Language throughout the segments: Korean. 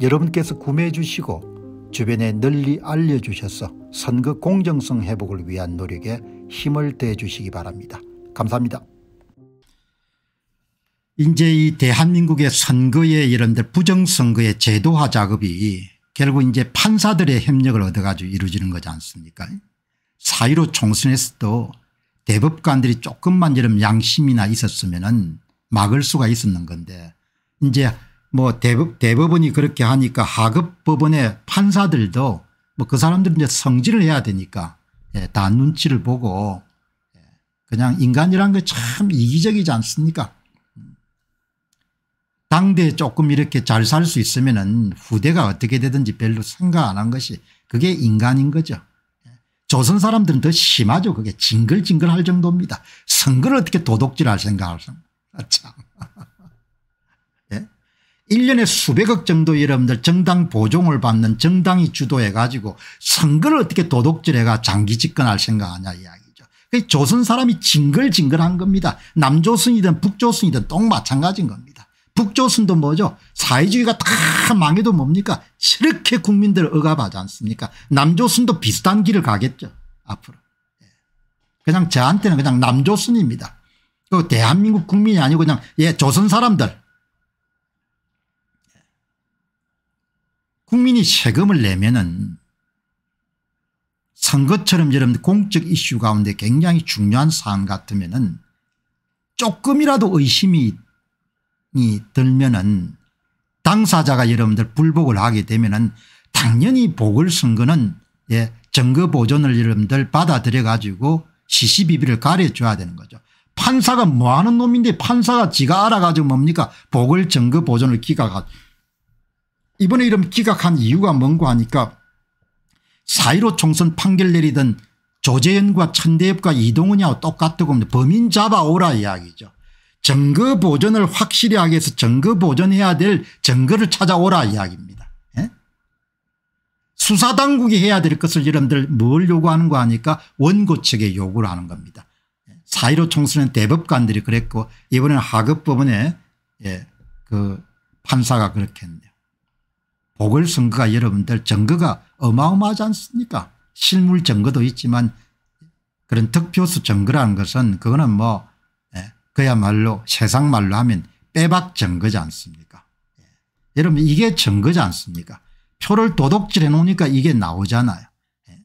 여러분께서 구매해 주시고 주변에 널리 알려주셔서 선거 공정성 회복을 위한 노력에 힘을 대 주시기 바랍니다. 감사합니다. 이제 이 대한민국의 선거에 여러분 부정선거의 제도화 작업이 결국 이제 판사들의 협력을 얻어가지고 이루어지는 거지 않습니까 사유로 총선에서도 대법관들이 조금만 여러 양심이나 있었으면 막을 수가 있었는 건데 이제 뭐 대법, 대법원이 그렇게 하니까 하급 법원의 판사들도 뭐 그 사람들은 이제 성질을 해야 되니까 예, 다 눈치를 보고 예, 그냥 인간이란 게 참 이기적이지 않습니까 당대에 조금 이렇게 잘 살 수 있으면 은 후대가 어떻게 되든지 별로 생각 안 한 것이 그게 인간인 거죠. 예, 조선 사람들은 더 심하죠. 그게 징글징글 할 정도입니다. 선거를 어떻게 도둑질 할 생각을 참. 1년에 수백억 정도 여러분들 정당 보종을 받는 정당이 주도해 가지고 선거를 어떻게 도덕질해가 장기 집권할 생각하냐 이야기죠. 조선 사람이 징글징글한 겁니다. 남조선이든 북조선이든 똑 마찬가지인 겁니다. 북조선도 뭐죠 사회주의가 다 망해도 뭡니까 이렇게 국민들을 억압하지 않습니까 남조선도 비슷한 길을 가겠죠 앞으로. 예. 그냥 저한테는 그냥 남조선입니다. 그 대한민국 국민이 아니고 그냥 예 조선 사람들 국민이 세금을 내면은 선거처럼 이런 공적 이슈 가운데 굉장히 중요한 사안 같으면은 조금이라도 의심이 들면은 당사자가 여러분들 불복을 하게 되면은 당연히 보궐선거는 예, 증거 보존을 여러분들 받아들여 가지고 시시비비를 가려줘야 되는 거죠. 판사가 뭐하는 놈인데 판사가 지가 알아가지고 뭡니까 보궐 증거 보존을 기각하죠. 이번에 이름 기각한 이유가 뭔고 하니까 4.15 총선 판결 내리던 조재현과 천대엽과 이동훈이하고 똑같다고 니다 범인 잡아오라 이야기죠. 증거 보전을 확실히 하게해서 증거 보전해야될 증거를 찾아오라 이야기입니다. 예? 수사당국이 해야 될 것을 여러분들 뭘 요구하는 거 하니까 원고 측에 요구를 하는 겁니다. 4.15 예. 총선은 대법관들이 그랬고 이번에는 하급법원에 예, 그 판사가 그렇게 했네요. 보궐선거가 여러분들 증거가 어마어마하지 않습니까 실물 증거도 있지만 그런 득표수 증거라는 것은 그거는 뭐 예, 그야말로 세상 말로 하면 빼박 증거지 않습니까 예. 여러분 이게 증거지 않습니까 표를 도둑질해 놓으니까 이게 나오잖아요 예.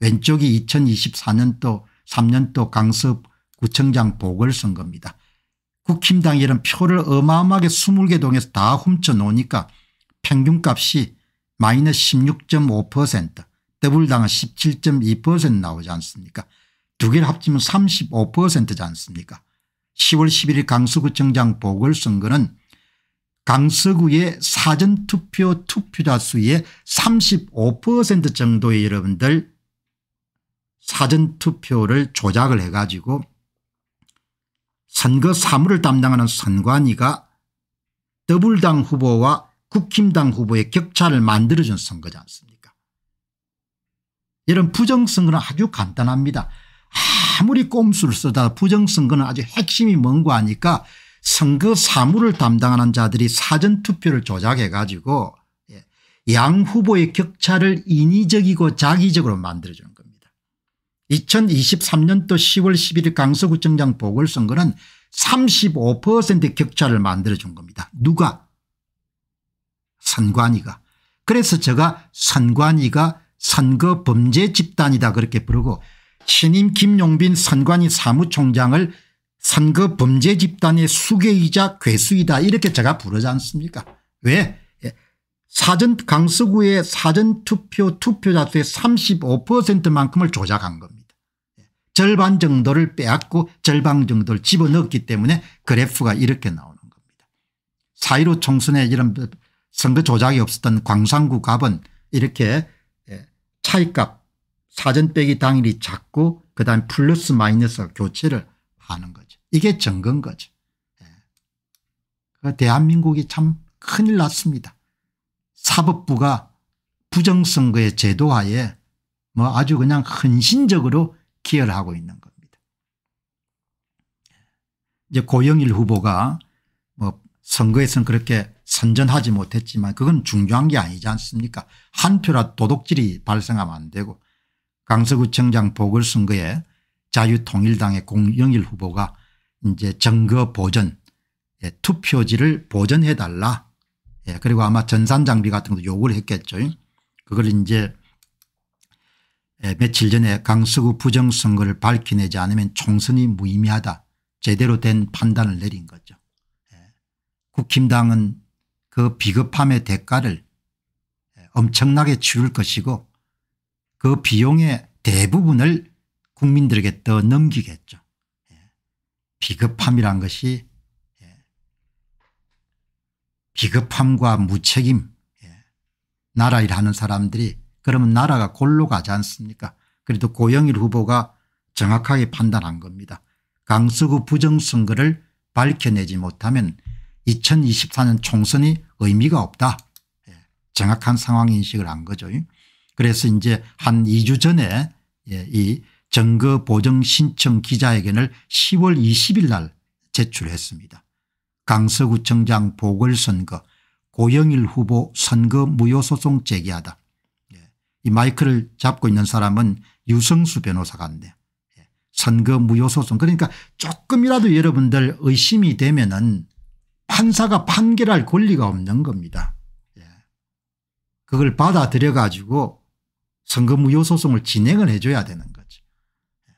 왼쪽이 2024년도 3년도 강서 구청장 보궐선거입니다 국힘당 이런 표를 어마어마하게 20개 동에서 다 훔쳐 놓으니까 평균값이 마이너스 16.5% 더블당은 17.2% 나오지 않습니까 두 개를 합치면 35%지 않습니까 10월 11일 강서구청장 보궐선거는 강서구의 사전투표 투표자 수의 35% 정도의 여러분들 사전투표를 조작을 해가지고 선거 사무를 담당하는 선관위가 더블당 후보와 국힘당 후보의 격차를 만들어준 선거지 않습니까 이런 부정선거는 아주 간단합니다. 아무리 꼼수를 쓰다 부정선거는 아주 핵심이 뭔고 하니까 선거 사무를 담당하는 자들이 사전투표를 조작해 가지고 예, 양 후보의 격차를 인위적이고 자기적으로 만들어주 겁니다. 2023년도 10월 11일 강서구청장 보궐선거는 3 5 격차를 만들어준 겁니다. 누가 선관위가. 그래서 제가 선관위가 선거 범죄 집단이다 그렇게 부르고 신임 김용빈 선관위 사무총장을 선거 범죄 집단의 수괴이자 괴수이다 이렇게 제가 부르지 않습니까 왜 예. 사전 강서구의 사전투표 투표자 수의 35%만큼을 조작한 겁니다. 예. 절반 정도를 빼앗고 절반 정도를 집어넣었기 때문에 그래프가 이렇게 나오는 겁니다. 4.15 총선에 이런 선거 조작이 없었던 광산구 갑은 이렇게 예, 차이값 사전 빼기 당일이 작고 그다음 플러스 마이너스 교체를 하는 거죠. 이게 정건 거죠. 예. 그 대한민국이 참 큰일 났습니다. 사법부가 부정선거의 제도화에 뭐 아주 그냥 헌신적으로 기여를 하고 있는 겁니다. 이제 고영일 후보가 뭐 선거에서는 그렇게 선전하지 못했지만 그건 중요한 게 아니지 않습니까 한 표라 도둑질이 발생하면 안 되고 강서구청장 보궐선거에 자유통일당의 공영일 후보가 이제 정거 보전 예, 투표지를 보전해달라 예, 그리고 아마 전산장비 같은 것도 요구를 했겠죠 그걸 이제 예, 며칠 전에 강서구 부정선거를 밝혀내지 않으면 총선이 무의미하다 제대로 된 판단을 내린 거죠 예. 국힘당은 그 비겁함의 대가를 엄청나게 치를 것이고 그 비용의 대부분을 국민들에게 더넘기겠죠 비겁함이란 것이 비겁함과 무책임 나라 일하는 사람들이 그러면 나라가 골로 가지 않습니까 그래도 고영일 후보가 정확하게 판단한 겁니다. 강서구 부정선거를 밝혀내지 못하면 2024년 총선이 의미가 없다. 예, 정확한 상황 인식을 한 거죠. 그래서 이제 한 2주 전에 예, 이 증거 보정 신청 기자회견을 10월 20일 날 제출했습니다. 강서구청장 보궐선거 고영일 후보 선거 무효소송 제기하다. 예, 이 마이크를 잡고 있는 사람은 유성수 변호사 같네요. 선거 무효소송 그러니까 조금이라도 여러분들 의심이 되면은 판사가 판결할 권리가 없는 겁니다. 예. 그걸 받아들여 가지고 선거무효 소송을 진행을 해 줘야 되는 거죠. 예.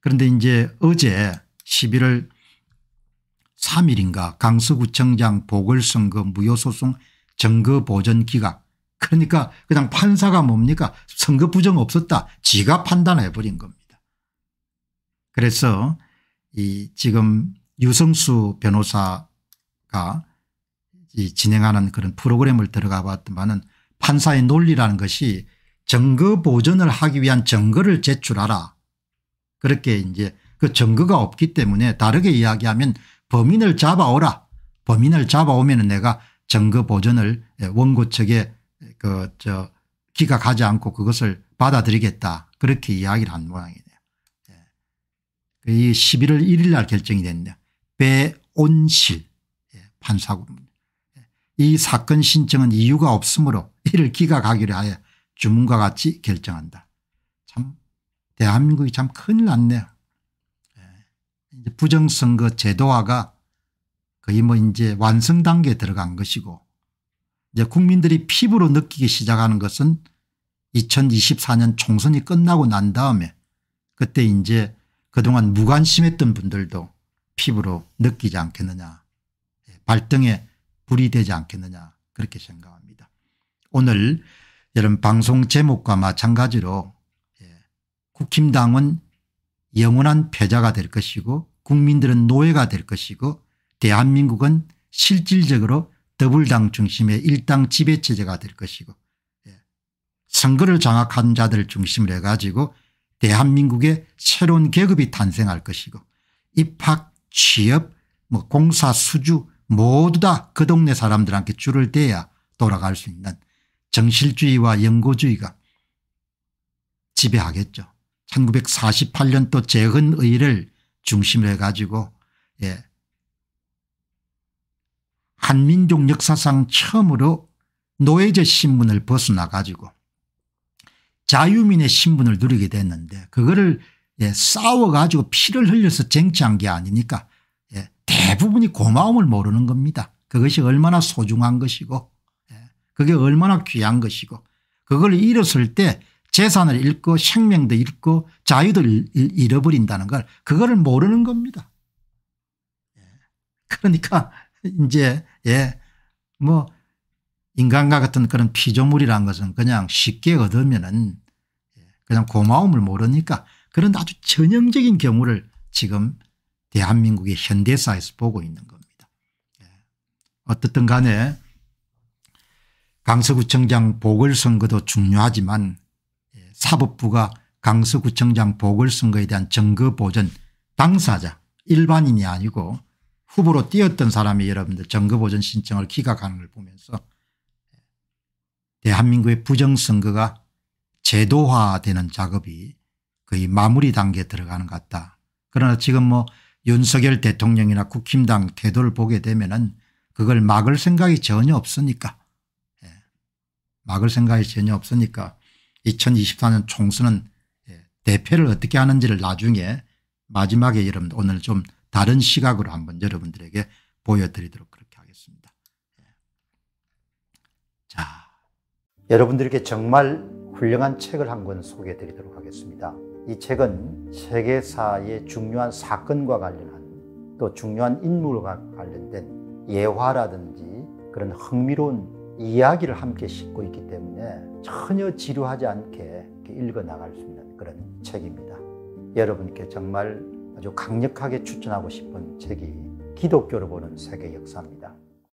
그런데 이제 어제 11월 3일인가 강서구청장 보궐선거 무효소송 증거보전 기각 그러니까 그냥 판사가 뭡니까 선거 부정 없었다 지가 판단해 버린 겁니다. 그래서 이 지금 유성수 변호사가 이 진행하는 그런 프로그램을 들어가 봤더만는 판사의 논리라는 것이 증거 보존을 하기 위한 증거를 제출하라. 그렇게 이제 그 증거가 없기 때문에 다르게 이야기하면 범인을 잡아오라. 범인을 잡아오면 내가 증거 보존을 예, 원고 측에 그저 기각하지 않고 그것을 받아들이겠다. 그렇게 이야기를 한 모양이네요. 예. 그 이 11월 1일 날 결정이 됐네요. 배온실 판사구입니다. 이 사건 신청은 이유가 없으므로 이를 기각하기로 하여 주문과 같이 결정한다. 참 대한민국이 참 큰일 났네요. 이제 부정선거 제도화가 거의 뭐 이제 완성 단계에 들어간 것이고 이제 국민들이 피부로 느끼기 시작하는 것은 2024년 총선이 끝나고 난 다음에 그때 이제 그동안 무관심했던 분들도 피부로 느끼지 않겠느냐 예, 발등에 불이 되지 않겠느냐 그렇게 생각합니다. 오늘 여러분 방송 제목과 마찬가지로 예, 국힘당은 영원한 패자가 될 것이고 국민들은 노예가 될 것이고 대한민국은 실질적으로 더블당 중심의 일당 지배체제가 될 것이고 예, 선거를 장악한 자들 중심으로 해가지고 대한민국의 새로운 계급이 탄생할 것이고 입학 취업 뭐 공사 수주 모두 다 그 동네 사람들한테 줄을 대야 돌아갈 수 있는 정실주의와 영고주의가 지배하겠죠. 1948년도 재헌의를 중심으로 해가지고 예. 한민족 역사상 처음으로 노예제 신분을 벗어나 가지고 자유민의 신분을 누리게 됐는데 그거를 예, 싸워가지고 피를 흘려서 쟁취한 게 아니니까 예, 대부분이 고마움을 모르는 겁니다. 그것이 얼마나 소중한 것이고 예, 그게 얼마나 귀한 것이고 그걸 잃었을 때 재산을 잃고 생명도 잃고 자유도 잃어버린다는 걸 그거를 모르는 겁니다. 예, 그러니까 이제 예, 뭐 인간과 같은 그런 피조물이란 것은 그냥 쉽게 얻으면은 예, 그냥 고마움을 모르니까 그런 아주 전형적인 경우를 지금 대한민국의 현대사에서 보고 있는 겁니다. 예. 어떻든 간에 강서구청장 보궐선거도 중요하지만 예, 사법부가 강서구청장 보궐선거에 대한 정거보전 당사자 일반인이 아니고 후보로 뛰었던 사람이 여러분들 정거보전 신청을 기각하는 걸 보면서 예, 대한민국의 부정선거가 제도화되는 작업이 거의 마무리 단계에 들어가는 것 같다. 그러나 지금 뭐 윤석열 대통령이나 국힘당 태도를 보게 되면 은 그걸 막을 생각이 전혀 없으니까 예. 막을 생각이 전혀 없으니까 2024년 총선은 예. 대패를 어떻게 하는지를 나중에 마지막에 여러분 들 오늘 좀 다른 시각으로 한번 여러분들에게 보여드리도록 그렇게 하겠습니다. 예. 자, 여러분들에게 정말 훌륭한 책을 한 권 소개해 드리도록 하겠습니다. 이 책은 세계사의 중요한 사건과 관련한 또 중요한 인물과 관련된 예화라든지 그런 흥미로운 이야기를 함께 싣고 있기 때문에 전혀 지루하지 않게 읽어 나갈 수 있는 그런 책입니다. 여러분께 정말 아주 강력하게 추천하고 싶은 책이 기독교로 보는 세계 역사입니다.